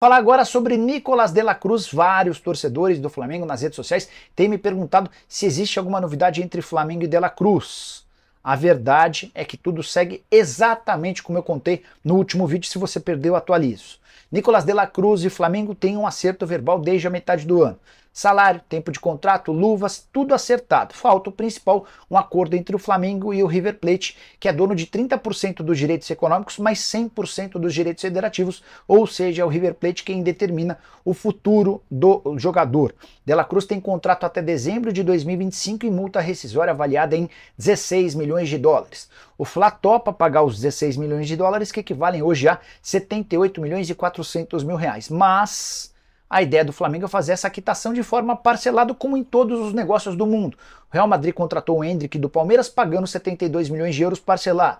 Falar agora sobre Nicolas de la Cruz. Vários torcedores do Flamengo nas redes sociais têm me perguntado se existe alguma novidade entre Flamengo e de la Cruz. A verdade é que tudo segue exatamente como eu contei no último vídeo. Se você perdeu, atualizo. Nicolas de la Cruz e Flamengo têm um acerto verbal desde a metade do ano. Salário, tempo de contrato, luvas, tudo acertado. Falta o principal, um acordo entre o Flamengo e o River Plate, que é dono de 30% dos direitos econômicos, mas 100% dos direitos federativos, ou seja, é o River Plate quem determina o futuro do jogador. Dela Cruz tem contrato até dezembro de 2025 e multa rescisória avaliada em 16 milhões de dólares. O Fla topa pagar os 16 milhões de dólares, que equivalem hoje a 78 milhões e 400 mil reais, mas a ideia do Flamengo é fazer essa quitação de forma parcelada, como em todos os negócios do mundo. O Real Madrid contratou o Hendrick do Palmeiras, pagando 72 milhões de euros parcelado.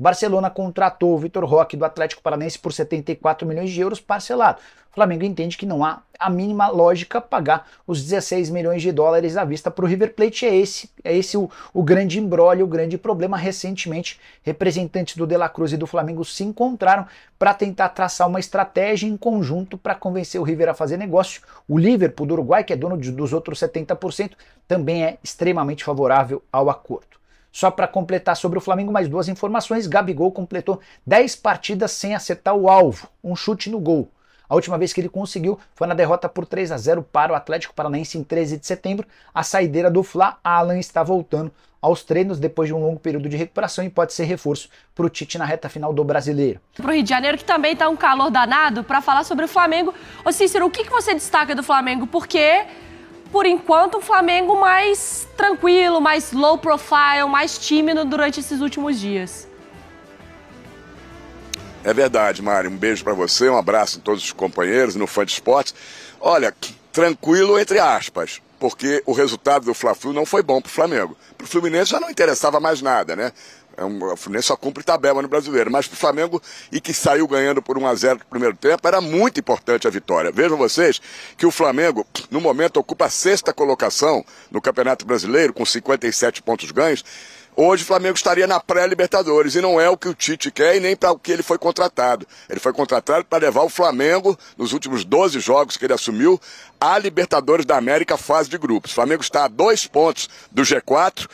Barcelona contratou o Vitor Roque do Atlético Paranense por 74 milhões de euros parcelado. O Flamengo entende que não há a mínima lógica pagar os 16 milhões de dólares à vista para o River Plate. É esse, é esse o, o grande embrólio, o grande problema. Recentemente, representantes do De La Cruz e do Flamengo se encontraram para tentar traçar uma estratégia em conjunto para convencer o River a fazer negócio. O Liverpool do Uruguai, que é dono de, dos outros 70%, também é extremamente favorável ao acordo. Só para completar sobre o Flamengo, mais duas informações: Gabigol completou 10 partidas sem acertar o alvo, um chute no gol. A última vez que ele conseguiu foi na derrota por 3 a 0 para o Atlético Paranaense em 13 de setembro. A saideira do Fla, Alan está voltando aos treinos depois de um longo período de recuperação e pode ser reforço para o Tite na reta final do Brasileiro. Para o Rio de Janeiro, que também está um calor danado, para falar sobre o Flamengo. Ô Cícero, o que, que você destaca do Flamengo? Porque por enquanto, um Flamengo mais tranquilo, mais low profile, mais tímido durante esses últimos dias. É verdade, Mário. Um beijo para você, um abraço a todos os companheiros no Fã de Esportes. Olha, tranquilo entre aspas, porque o resultado do Fla-Flu não foi bom para o Flamengo. Para o Fluminense já não interessava mais nada, né? É um, o Fluminense só cumpre tabela no brasileiro. Mas para o Flamengo, e que saiu ganhando por 1x0 no primeiro tempo, era muito importante a vitória. Vejam vocês que o Flamengo, no momento, ocupa a sexta colocação no Campeonato Brasileiro, com 57 pontos ganhos. Hoje o Flamengo estaria na pré-Libertadores e não é o que o Tite quer e nem para o que ele foi contratado. Ele foi contratado para levar o Flamengo, nos últimos 12 jogos que ele assumiu, à Libertadores da América, fase de grupos. O Flamengo está a dois pontos do G4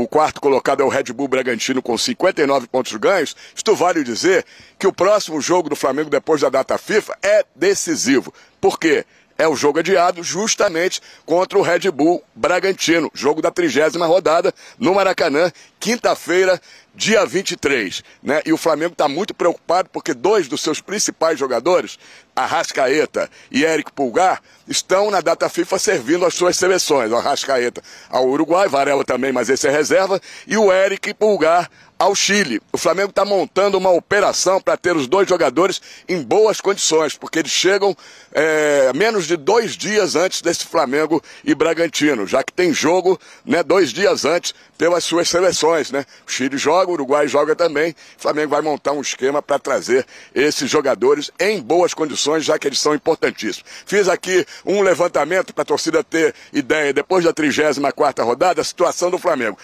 o quarto colocado é o Red Bull Bragantino com 59 pontos ganhos. Isto vale dizer que o próximo jogo do Flamengo depois da data FIFA é decisivo. Por quê? É o jogo adiado justamente contra o Red Bull Bragantino, jogo da trigésima rodada no Maracanã, quinta-feira, dia 23. Né? E o Flamengo está muito preocupado porque dois dos seus principais jogadores, Arrascaeta e Eric Pulgar, estão na data FIFA servindo as suas seleções. Arrascaeta ao Uruguai, Varela também, mas esse é reserva, e o Eric Pulgar ao Chile. O Flamengo está montando uma operação para ter os dois jogadores em boas condições, porque eles chegam é, menos de dois dias antes desse Flamengo e Bragantino, já que tem jogo né, dois dias antes pelas suas seleções seleções, né? O Chile joga, o Uruguai joga também. O Flamengo vai montar um esquema para trazer esses jogadores em boas condições, já que eles são importantíssimos. Fiz aqui um levantamento para a torcida ter ideia, depois da 34 rodada, a situação do Flamengo.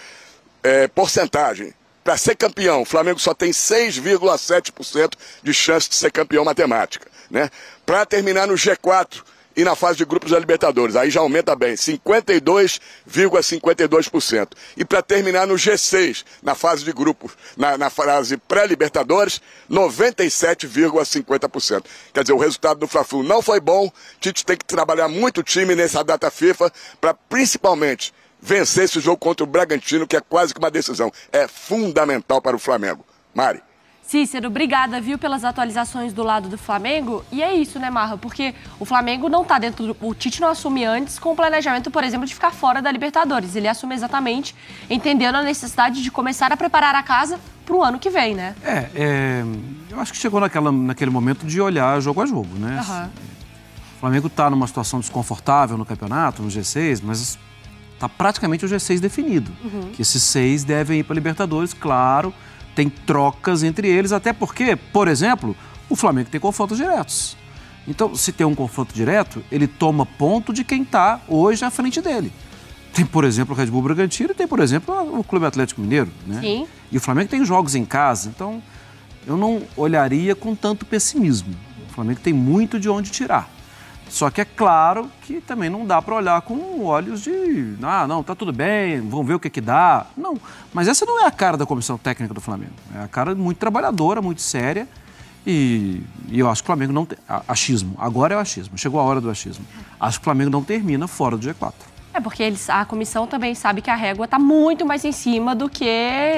É, porcentagem. Para ser campeão, o Flamengo só tem 6,7% de chance de ser campeão matemática. Né? Para terminar no G4, e na fase de grupos da Libertadores. Aí já aumenta bem, 52,52%. E para terminar no G6, na fase de grupos, na, na fase pré-Libertadores, 97,50%. Quer dizer, o resultado do Fla-Flu não foi bom. Tite tem que trabalhar muito o time nessa data FIFA para principalmente vencer esse jogo contra o Bragantino, que é quase que uma decisão. É fundamental para o Flamengo. Mari. Cícero, obrigada, viu, pelas atualizações do lado do Flamengo. E é isso, né, Marra? Porque o Flamengo não tá dentro do. O Tite não assume antes com o planejamento, por exemplo, de ficar fora da Libertadores. Ele assume exatamente entendendo a necessidade de começar a preparar a casa para o ano que vem, né? É, é, eu acho que chegou naquela, naquele momento de olhar jogo a jogo, né? Uhum. O Flamengo tá numa situação desconfortável no campeonato, no G6, mas tá praticamente o G6 definido. Uhum. Que esses seis devem ir para Libertadores, claro tem trocas entre eles, até porque, por exemplo, o Flamengo tem confrontos diretos. Então, se tem um confronto direto, ele toma ponto de quem está hoje à frente dele. Tem, por exemplo, o Red Bull Bragantino e tem, por exemplo, o Clube Atlético Mineiro. Né? Sim. E o Flamengo tem jogos em casa, então eu não olharia com tanto pessimismo. O Flamengo tem muito de onde tirar. Só que é claro que também não dá para olhar com olhos de, ah, não, tá tudo bem, vamos ver o que que dá. Não, mas essa não é a cara da comissão técnica do Flamengo. É a cara muito trabalhadora, muito séria. E, e eu acho que o Flamengo não tem. Achismo, agora é o achismo, chegou a hora do achismo. Acho que o Flamengo não termina fora do G4. É porque eles, a comissão também sabe que a régua está muito mais em cima do que,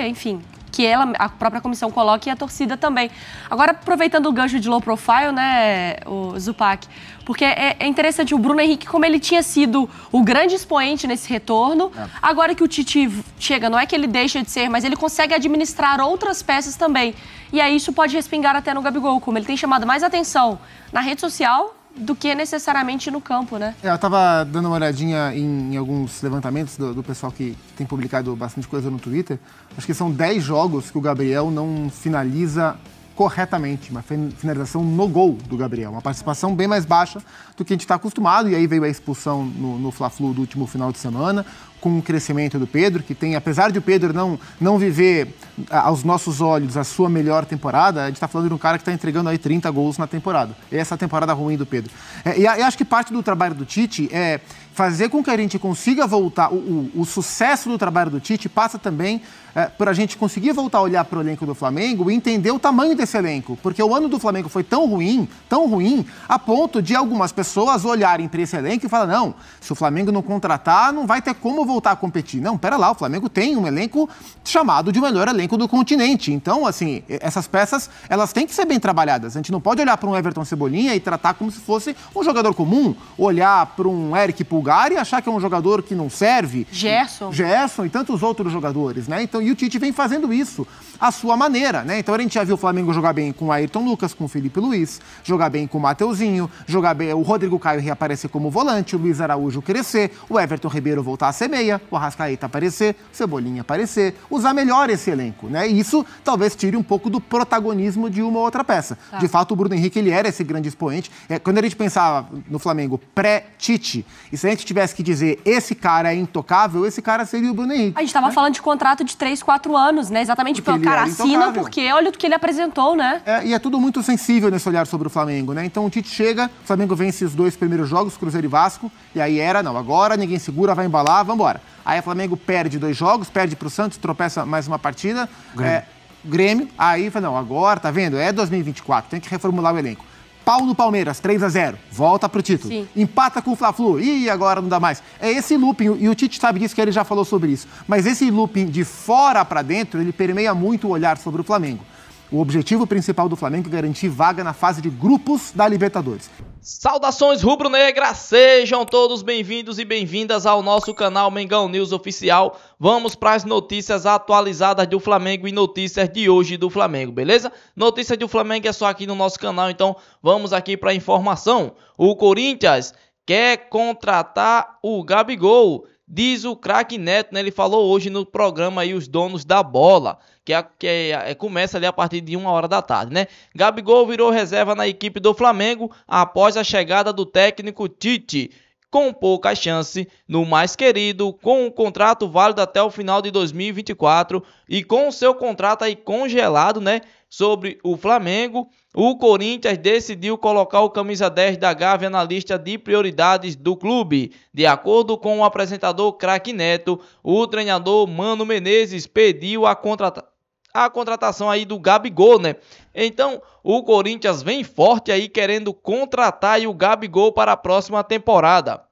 enfim, que ela, a própria comissão coloca e a torcida também. Agora, aproveitando o gancho de low profile, né, o Zupac, porque é, é interessante o Bruno Henrique, como ele tinha sido o grande expoente nesse retorno, é. agora que o Titi chega, não é que ele deixa de ser, mas ele consegue administrar outras peças também. E aí isso pode respingar até no Gabigol, como ele tem chamado mais atenção na rede social do que necessariamente no campo, né? É, eu estava dando uma olhadinha em, em alguns levantamentos do, do, pessoal que tem publicado bastante coisa no Twitter. Acho que são 10 jogos que o Gabriel não finaliza corretamente. Uma finalização no gol do Gabriel. Uma participação bem mais baixa do que a gente está acostumado. E aí veio a expulsão no, no Fla-Flu do último final de semana, com o crescimento do Pedro, que tem, apesar de o Pedro não, não viver aos nossos olhos a sua melhor temporada, a gente está falando de um cara que está entregando aí 30 gols na temporada. E essa é a temporada ruim do Pedro. É, e acho que parte do trabalho do Tite é fazer com que a gente consiga voltar. O, o, o sucesso do trabalho do Tite passa também é, por a gente conseguir voltar a olhar para o elenco do Flamengo e entender o tamanho desse esse elenco, porque o ano do Flamengo foi tão ruim, tão ruim, a ponto de algumas pessoas olharem para esse elenco e falar: não, se o Flamengo não contratar, não vai ter como voltar a competir. Não, pera lá, o Flamengo tem um elenco chamado de melhor elenco do continente. Então, assim, essas peças, elas têm que ser bem trabalhadas. A gente não pode olhar para um Everton Cebolinha e tratar como se fosse um jogador comum, olhar para um Eric Pulgar e achar que é um jogador que não serve. Gerson. Gerson e tantos outros jogadores, né? Então, e o Tite vem fazendo isso à sua maneira, né? Então, a gente já viu o Flamengo jogar bem com o Ayrton Lucas, com o Felipe Luiz, jogar bem com o Mateuzinho, jogar bem o Rodrigo Caio reaparecer como volante, o Luiz Araújo crescer, o Everton Ribeiro voltar a ser meia, o Arrascaeta aparecer, o Cebolinha aparecer, usar melhor esse elenco, né? E isso talvez tire um pouco do protagonismo de uma outra peça. Tá. De fato, o Bruno Henrique, ele era esse grande expoente. É, quando a gente pensava no Flamengo pré-Tite, e se a gente tivesse que dizer esse cara é intocável, esse cara seria o Bruno Henrique. A gente estava né? falando de contrato de 3, 4 anos, né? Exatamente, porque pelo cara, assina porque olha o que ele apresentou futebol, né? É, e é tudo muito sensível nesse olhar sobre o Flamengo, né? Então o Tite chega, o Flamengo vence os dois primeiros jogos, Cruzeiro e Vasco, e aí era, não, agora ninguém segura, vai embalar, vambora. Aí o Flamengo perde dois jogos, perde pro Santos, tropeça mais uma partida. Grêmio. É, Grêmio, aí fala, não, agora, tá vendo? É 2024, tem que reformular o elenco pau no Palmeiras, 3 a 0 volta pro título. Sim. Empata com o Fla-Flu, e agora não dá mais. É esse looping, e o Tite sabe disso que ele já falou sobre isso, mas esse looping de fora para dentro, ele permeia muito o olhar sobre o Flamengo. O objetivo principal do Flamengo é garantir vaga na fase de grupos da Libertadores. Saudações rubro negra sejam todos bem-vindos e bem-vindas ao nosso canal Mengão News Oficial. Vamos para as notícias atualizadas do Flamengo e notícias de hoje do Flamengo, beleza? Notícias do Flamengo é só aqui no nosso canal, então vamos aqui para a informação. O Corinthians quer contratar o Gabigol Diz o craque Neto, né, ele falou hoje no programa aí os donos da bola, que, é, que é, é, começa ali a partir de uma hora da tarde, né? Gabigol virou reserva na equipe do Flamengo após a chegada do técnico Tite com pouca chance no mais querido, com um contrato válido até o final de 2024 e com o seu contrato aí congelado, né? Sobre o Flamengo, o Corinthians decidiu colocar o camisa 10 da Gávea na lista de prioridades do clube. De acordo com o apresentador Craque Neto, o treinador Mano Menezes pediu a contratação a contratação aí do Gabigol, né? Então, o Corinthians vem forte aí querendo contratar o Gabigol para a próxima temporada.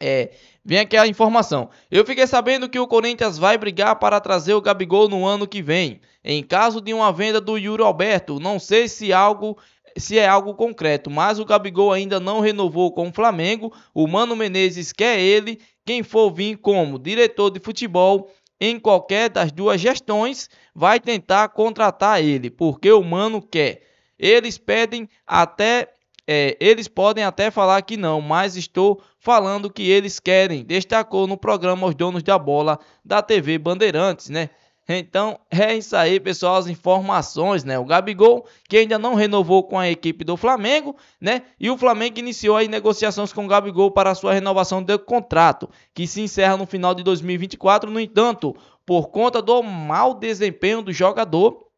É, vem aqui a informação. Eu fiquei sabendo que o Corinthians vai brigar para trazer o Gabigol no ano que vem, em caso de uma venda do Yuri Alberto. Não sei se algo se é algo concreto, mas o Gabigol ainda não renovou com o Flamengo. O Mano Menezes quer ele, quem for vir como diretor de futebol em qualquer das duas gestões, vai tentar contratar ele, porque o Mano quer. Eles pedem até. É, eles podem até falar que não, mas estou falando que eles querem, destacou no programa Os Donos da Bola da TV Bandeirantes, né? Então é isso aí, pessoal, as informações, né? O Gabigol, que ainda não renovou com a equipe do Flamengo, né? E o Flamengo iniciou as negociações com o Gabigol para a sua renovação do contrato, que se encerra no final de 2024. No entanto, por conta do mau desempenho do jogador,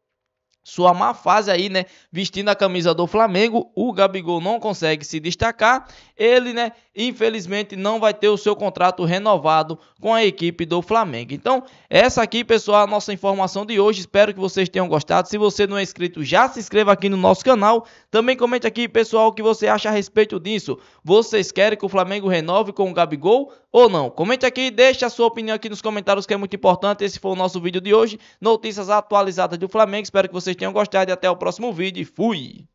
sua má fase aí, né? Vestindo a camisa do Flamengo, o Gabigol não consegue se destacar. Ele, né, infelizmente não vai ter o seu contrato renovado com a equipe do Flamengo. Então, essa aqui, pessoal, é a nossa informação de hoje. Espero que vocês tenham gostado. Se você não é inscrito, já se inscreva aqui no nosso canal. Também comente aqui, pessoal, o que você acha a respeito disso. Vocês querem que o Flamengo renove com o Gabigol ou não? Comente aqui, deixe a sua opinião aqui nos comentários que é muito importante. Esse foi o nosso vídeo de hoje. Notícias atualizadas do Flamengo. Espero que vocês vocês tenham gostado e até o próximo vídeo. Fui!